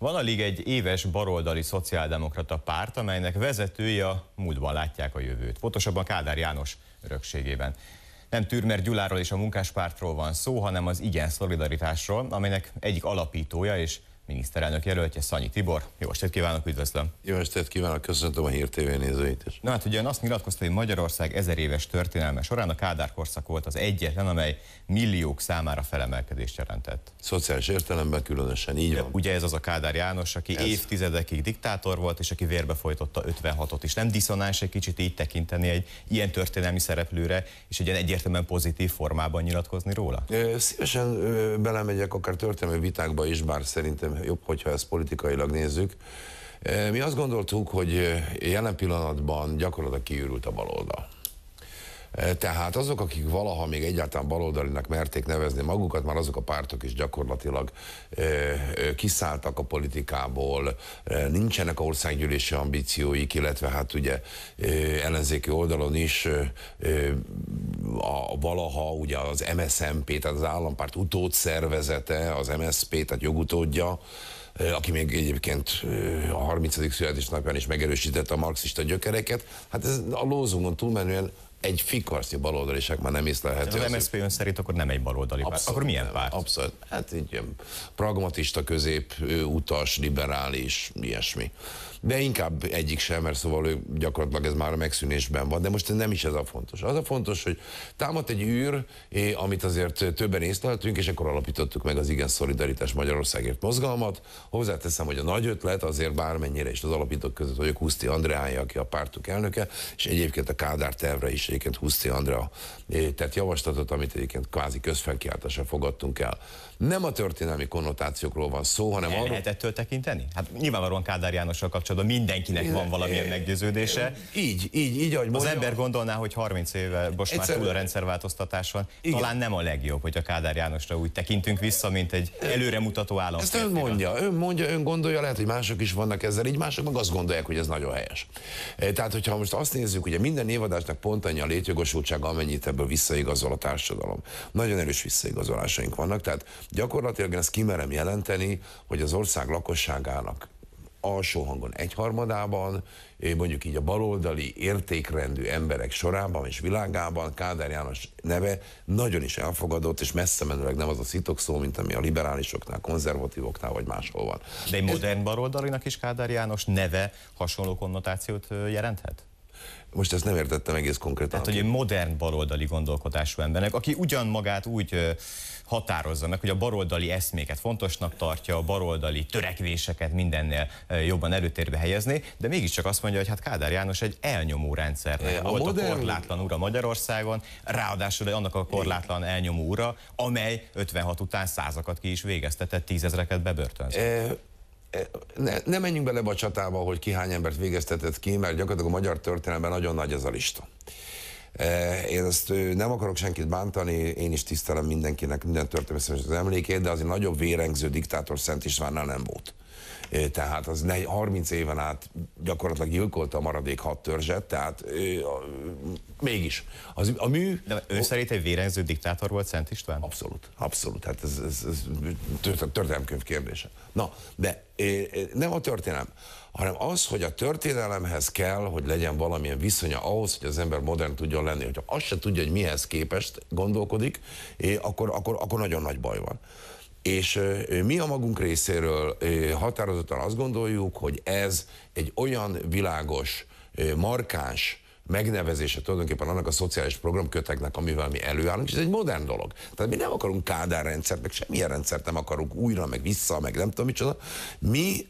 Van alig egy éves baloldali szociáldemokrata párt, amelynek vezetője a múltban látják a jövőt. Pontosabban Kádár János örökségében. Nem Türmer Gyuláról és a munkáspártról van szó, hanem az Igen szolidaritásról, amelynek egyik alapítója és miniszterelnök jelöltje Szanyi Tibor. Jó estét kívánok, üdvözlöm! Jó estét kívánok, köszöntöm a Hír TV nézőit is. Na hát ugye azt nyilatkozta, hogy Magyarország ezer éves történelme során a Kádár korszak volt az egyetlen, amely milliók számára felemelkedést jelentett. Szociális értelemben különösen így ugye, van. Ugye ez az a Kádár János, aki ez. évtizedekig diktátor volt, és aki vérbe folytotta 56-ot is. Nem diszonáns egy kicsit így tekinteni egy ilyen történelmi szereplőre, és egy ilyen egyértelműen pozitív formában nyilatkozni róla? Szívesen belemegyek akár történelmi vitákba is, bár szerintem jobb, hogyha ezt politikailag nézzük. E, mi azt gondoltuk, hogy jelen pillanatban gyakorlatilag kiürült a baloldal. Tehát azok, akik valaha még egyáltalán baloldalinak merték nevezni magukat, már azok a pártok is gyakorlatilag kiszálltak a politikából, nincsenek országgyűlési ambícióik, illetve hát ugye ellenzéki oldalon is a valaha ugye az MSZMP, tehát az állampárt utódszervezete, az MSZP, tehát jogutódja, aki még egyébként a 30. születésnapján is megerősítette a marxista gyökereket, hát ez a lózungon túlmenően egy fikarszi baloldaliság már nem észlelhető. Ha az, az MSZP ön szerint akkor nem egy baloldali abszolút, párt. Akkor milyen párt? Abszolút. Hát így pragmatista, közép, utas, liberális, ilyesmi. De inkább egyik sem, mert szóval ő gyakorlatilag ez már a megszűnésben van. De most nem is ez a fontos. Az a fontos, hogy támadt egy űr, amit azért többen észleltünk, és akkor alapítottuk meg az Igen Szolidaritás Magyarországért mozgalmat. Hozzáteszem, hogy a nagy ötlet azért bármennyire is az alapítók között vagyok Huszti Andreája, aki a pártuk elnöke, és egyébként a Kádár tervre is egyébként Huszti Andrea eh, tett javaslatot, amit egyébként kvázi közfelkiáltásra fogadtunk el. Nem a történelmi konnotációkról van szó, hanem arról... Lehet ettől tekinteni? Hát nyilvánvalóan Kádár Jánossal kapcsolatban mindenkinek Igen, van valamilyen é, meggyőződése. Így, így, így, ahogy mondjam. Az ember gondolná, hogy 30 éve most Egyszer... már túl a rendszerváltoztatáson. Igen. Talán nem a legjobb, hogy a Kádár Jánosra úgy tekintünk vissza, mint egy előremutató állam. Ezt ön mondja, ön mondja, ön gondolja, lehet, hogy mások is vannak ezzel, így mások meg azt gondolják, hogy ez nagyon helyes. Eh, tehát, hogyha most azt nézzük, ugye minden évadásnak pont annyi a létjogosultság, amennyit ebből visszaigazol a társadalom. Nagyon erős visszaigazolásaink vannak, tehát gyakorlatilag én ezt kimerem jelenteni, hogy az ország lakosságának alsó hangon egyharmadában, mondjuk így a baloldali értékrendű emberek sorában és világában Kádár János neve nagyon is elfogadott, és messze menőleg nem az a szitok szó, mint ami a liberálisoknál, konzervatívoknál vagy máshol van. De egy modern baloldalinak is Kádár János neve hasonló konnotációt jelenthet? Most ezt nem értettem egész konkrétan. Tehát, hogy modern baloldali gondolkodású embernek, aki ugyan magát úgy határozza meg, hogy a baloldali eszméket fontosnak tartja, a baloldali törekvéseket mindennél jobban előtérbe helyezni, de mégiscsak azt mondja, hogy hát Kádár János egy elnyomó rendszernek a volt modern... a korlátlan ura Magyarországon, ráadásul annak a korlátlan elnyomó ura, amely 56 után százakat ki is végeztetett, tízezreket bebörtönzett. E ne, ne menjünk bele a csatába, hogy ki hány embert végeztetett ki, mert gyakorlatilag a magyar történelemben nagyon nagy ez a lista. E, én ezt nem akarok senkit bántani, én is tisztelem mindenkinek, minden történelmi az emlékét, de azért nagyobb vérengző diktátor Szent Istvánnál nem volt. E, tehát az 30 éven át gyakorlatilag gyilkolta a maradék hat törzset, tehát mégis. Az, a mű... De ő szerint egy vérengző diktátor volt Szent István? Abszolút, abszolút. Hát ez, ez, ez történelemkönyv kérdése. Na, de nem a történelem, hanem az, hogy a történelemhez kell, hogy legyen valamilyen viszonya ahhoz, hogy az ember modern tudjon lenni. Hogyha azt se tudja, hogy mihez képest gondolkodik, akkor, akkor, akkor nagyon nagy baj van. És mi a magunk részéről határozottan azt gondoljuk, hogy ez egy olyan világos, markáns, megnevezése tulajdonképpen annak a szociális programköteknek, amivel mi előállunk, és ez egy modern dolog. Tehát mi nem akarunk Kádár rendszert, meg semmilyen rendszert nem akarunk újra, meg vissza, meg nem tudom micsoda. Mi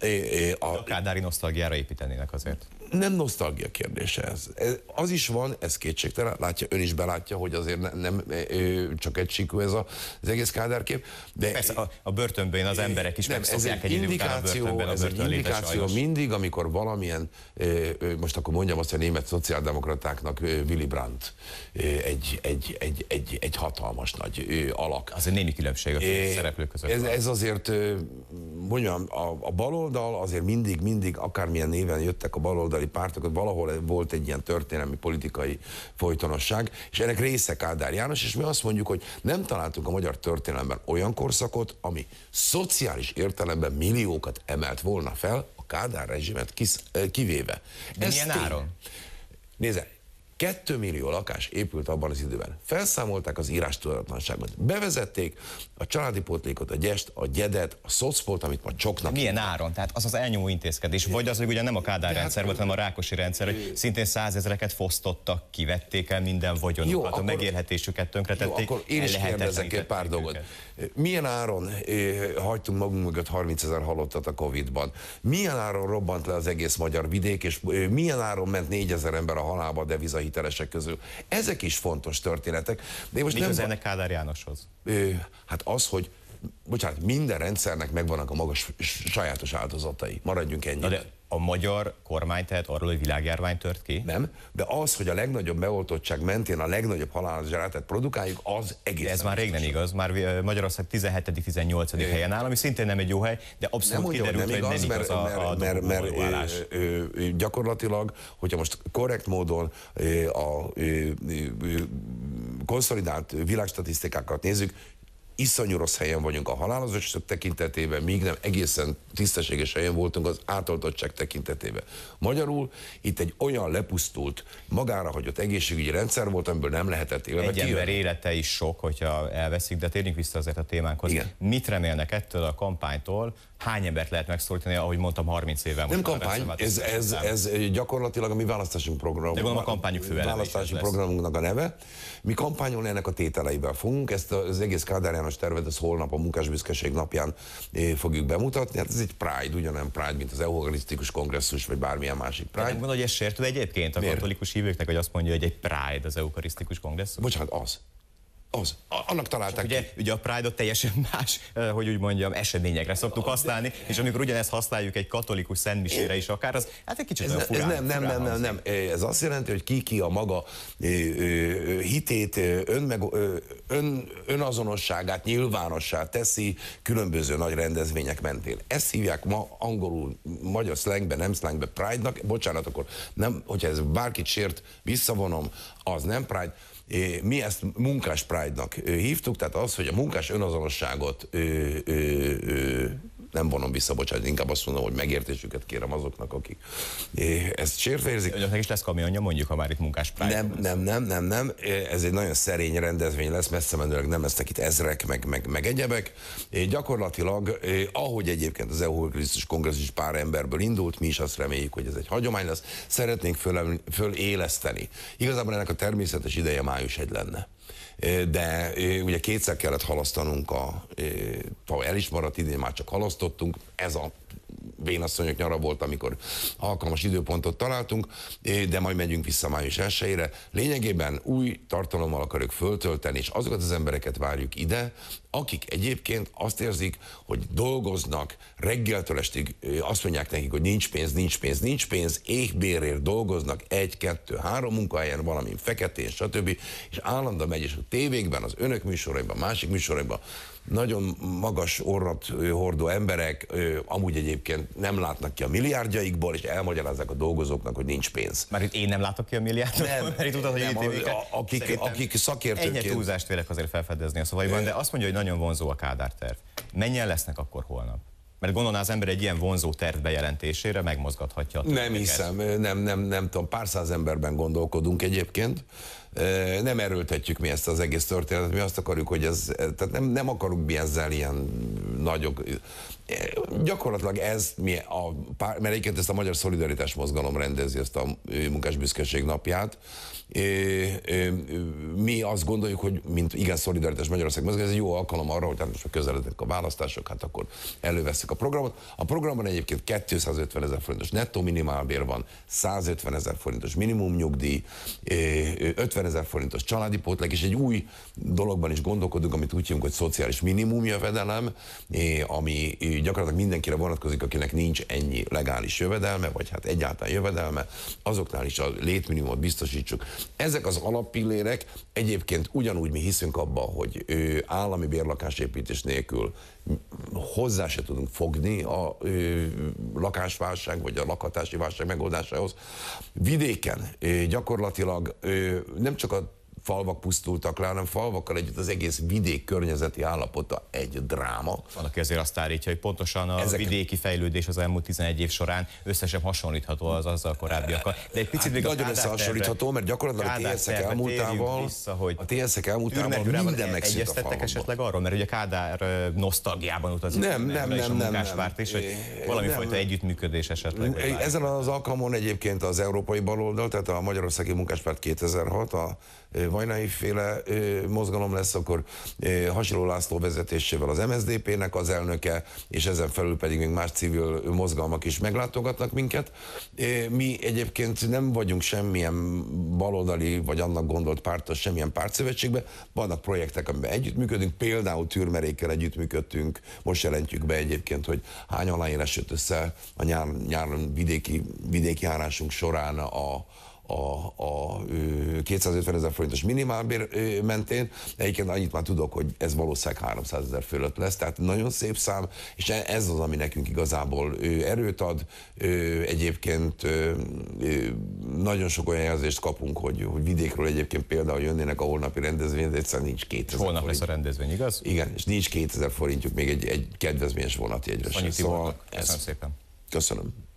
a... a Kádári nosztalgiára építenének azért nem nosztalgia kérdése ez. ez. Az is van, ez kétségtelen, látja, ön is belátja, hogy azért nem, nem csak egy síkú ez a, az egész kádárkép. De Persze a, a börtönben az emberek is nem, ez egy, egy indikáció, a börtönben a ez egy indikáció mindig, amikor valamilyen, most akkor mondjam azt, hogy a német szociáldemokratáknak Willy Brandt egy, egy, egy, egy, egy hatalmas nagy alak. Az egy némi különbség a szereplők között. Ez, ez azért, mondjam, a, a baloldal azért mindig, mindig akármilyen néven jöttek a baloldal baloldali pártokat, valahol volt egy ilyen történelmi politikai folytonosság, és ennek része Kádár János, és mi azt mondjuk, hogy nem találtuk a magyar történelemben olyan korszakot, ami szociális értelemben milliókat emelt volna fel, a Kádár rezsimet kis, eh, kivéve. Ez Milyen áron? Nézze, 2 millió lakás épült abban az időben. Felszámolták az írás tudatlanságot. Bevezették a családi pótlékot, a gyest, a gyedet, a szocfolt, amit ma csoknak. Milyen áron? Tehát az az elnyomó intézkedés. Vagy az, hogy ugye nem a Kádár rendszer volt, hanem a Rákosi rendszer, hogy szintén százezreket fosztottak, kivették el minden vagyonukat, jó, akkor, a megélhetésüket tönkretették. Jó, akkor én is kérdezek egy pár dolgot. Milyen áron eh, hagytunk magunk mögött 30 ezer halottat a Covid-ban? Milyen áron robbant le az egész magyar vidék, és eh, milyen áron ment 4 ezer ember a halálba de vizai hitelesek közül. Ezek is fontos történetek. De most Mi nem... az ennek Kádár Jánoshoz? Hát az, hogy bocsánat, minden rendszernek megvannak a magas sajátos áldozatai. Maradjunk ennyi. De a magyar kormány tehet arról, hogy világjárvány tört ki? Nem, de az, hogy a legnagyobb beoltottság mentén a legnagyobb halálos produkáljuk, az egész. De ez már rég nem igaz, már Magyarország 17.-18. helyen áll, ami szintén nem egy jó hely, de abszolút nem kiderült, hogy nem igaz, nem igaz mert, a, a mert, mert, mert ö, ö, gyakorlatilag, hogyha most korrekt módon ö, a ö, ö, konszolidált világstatisztikákat nézzük, iszonyú rossz helyen vagyunk a halálozások tekintetében, míg nem egészen tisztességes helyen voltunk az átoltottság tekintetében. Magyarul itt egy olyan lepusztult, magára hagyott egészségügyi rendszer volt, amiből nem lehetett élni Egy ember élete is sok, hogyha elveszik, de térjünk vissza azért a témánkhoz. Igen. Mit remélnek ettől a kampánytól, hány embert lehet megszólítani, ahogy mondtam, 30 éve most. Nem kampány, ez, ez, ez gyakorlatilag a mi választásunk programunk. De a kampányuk választási programunknak a neve. Mi kampányolni ennek a tételeivel fogunk, ezt az egész Kádár János tervet, ezt holnap a munkásbüszkeség napján fogjuk bemutatni. Hát ez egy Pride, ugyanem Pride, mint az Eucharisztikus kongresszus, vagy bármilyen másik Pride. Nem mondod, hogy ez sértő egyébként a Miért? katolikus hívőknek, hogy azt mondja, hogy egy Pride az eucharisztikus kongresszus? Bocsánat, az. Az, annak találták ugye, ki. Ugye a Pride-ot teljesen más, hogy úgy mondjam, eseményekre szoktuk használni, és amikor ugyanezt használjuk egy katolikus szentmisére is akár, az hát egy kicsit ez, furán, ez nem, nem, nem, nem, nem, ez azt jelenti, hogy ki ki a maga hitét, ön meg ön, önazonosságát nyilvánossá teszi különböző nagy rendezvények mentén. Ezt hívják ma angolul, magyar szlengben, nem szlengben Pride-nak, bocsánat, akkor nem, hogyha ez bárkit sért, visszavonom, az nem Pride, mi ezt munkás pride-nak hívtuk, tehát az, hogy a munkás önazonosságot nem vonom vissza, bocsánat, inkább azt mondom, hogy megértésüket kérem azoknak, akik ezt sértve érzik. Önöknek is lesz kamionja, mondjuk, ha már itt munkás nem, nem, nem, nem, nem, ez egy nagyon szerény rendezvény lesz, messze menőleg nem lesznek itt ezrek, meg, meg, meg egyebek. Gyakorlatilag, ahogy egyébként az EU Krisztus kongresszus pár emberből indult, mi is azt reméljük, hogy ez egy hagyomány lesz, szeretnénk föl, föléleszteni. Igazából ennek a természetes ideje május egy lenne de ugye kétszer kellett halasztanunk, a, tavaly el is maradt, idén már csak halasztottunk, ez a vénasszonyok nyara volt, amikor alkalmas időpontot találtunk, de majd megyünk vissza május 1 Lényegében új tartalommal akarjuk föltölteni, és azokat az embereket várjuk ide, akik egyébként azt érzik, hogy dolgoznak reggeltől estig, azt mondják nekik, hogy nincs pénz, nincs pénz, nincs pénz, éhbérért dolgoznak egy, kettő, három munkahelyen, valamint feketén, stb. És állandóan megy, és a tévékben, az önök műsoraiban, másik műsoraiban nagyon magas orrat hordó emberek amúgy egyébként nem látnak ki a milliárdjaikból, és elmagyarázzák a dolgozóknak, hogy nincs pénz. Mert itt én nem látok ki a milliárdokból, mert itt tudod, hogy nem, akik, akik szakértőként... ennyi túlzást vélek azért felfedezni a szavaiban, de azt mondja, hogy nagyon vonzó a Kádár terv. Mennyien lesznek akkor holnap? Mert gondolná az ember egy ilyen vonzó terv bejelentésére megmozgathatja a Nem hiszem, nem, nem, nem tudom, pár száz emberben gondolkodunk egyébként. Nem erőltetjük mi ezt az egész történetet, mi azt akarjuk, hogy ez, tehát nem, nem akarunk mi ezzel ilyen nagyok gyakorlatilag ez, mi a, mert egyébként ezt a Magyar Szolidaritás Mozgalom rendezi ezt a munkásbüszkeség napját. Mi azt gondoljuk, hogy mint igen Szolidaritás Magyarország Mozgalom, ez egy jó alkalom arra, hogy hát most közelednek a választások, hát akkor előveszik a programot. A programban egyébként 250 ezer forintos nettó minimálbér van, 150 ezer forintos minimum nyugdíj, 50 ezer forintos családi pótlék, és egy új dologban is gondolkodunk, amit úgy hívunk, hogy szociális minimum jövedelem, ami gyakorlatilag mindenkire vonatkozik, akinek nincs ennyi legális jövedelme, vagy hát egyáltalán jövedelme, azoknál is a létminimumot biztosítsuk. Ezek az alappillérek egyébként ugyanúgy mi hiszünk abba, hogy ő állami bérlakásépítés nélkül hozzá se tudunk fogni a ö, lakásválság vagy a lakhatási válság megoldásához. Vidéken ö, gyakorlatilag ö, nem csak a falvak pusztultak le, hanem falvakkal együtt az egész vidék környezeti állapota egy dráma. aki azért azt állítja, hogy pontosan a Ezek... vidéki fejlődés az elmúlt 11 év során összesen hasonlítható az azzal korábbiakkal. De egy picit hát, még nagyon összehasonlítható, mert gyakorlatilag a TSZ-ek elmúltával, vissza, hogy a TSZ-ek elmúltával minden megszűnt a esetleg arról, mert ugye Kádár nosztalgiában utazik. Nem, nem, nem, nem. nem, és hogy valami fajta együttműködés esetleg. Ezen az alkalmon egyébként az európai baloldal, tehát a Magyarországi Munkáspárt 2006, a hajnai féle mozgalom lesz, akkor hasonló László vezetésével az MSZDP-nek az elnöke, és ezen felül pedig még más civil mozgalmak is meglátogatnak minket. Mi egyébként nem vagyunk semmilyen baloldali, vagy annak gondolt pártos, semmilyen pártszövetségben. Vannak projektek, amiben együttműködünk, például Türmerékkel együttműködtünk, most jelentjük be egyébként, hogy hány alá jött össze a nyár, nyár vidéki, vidéki járásunk során a, a, a 250 ezer forintos minimálbér mentén. Egyébként annyit már tudok, hogy ez valószínűleg 300 ezer fölött lesz, tehát nagyon szép szám, és e, ez az, ami nekünk igazából erőt ad. Egyébként nagyon sok olyan jelzést kapunk, hogy, hogy vidékről egyébként például jönnének a holnapi de egyszerűen nincs 2000 Holnap forint. lesz a rendezvény, igaz? Igen, és nincs 2000 forintjuk még egy, egy kedvezményes vonatjegyre sem. Annyit szóval Köszönöm szépen. Köszönöm.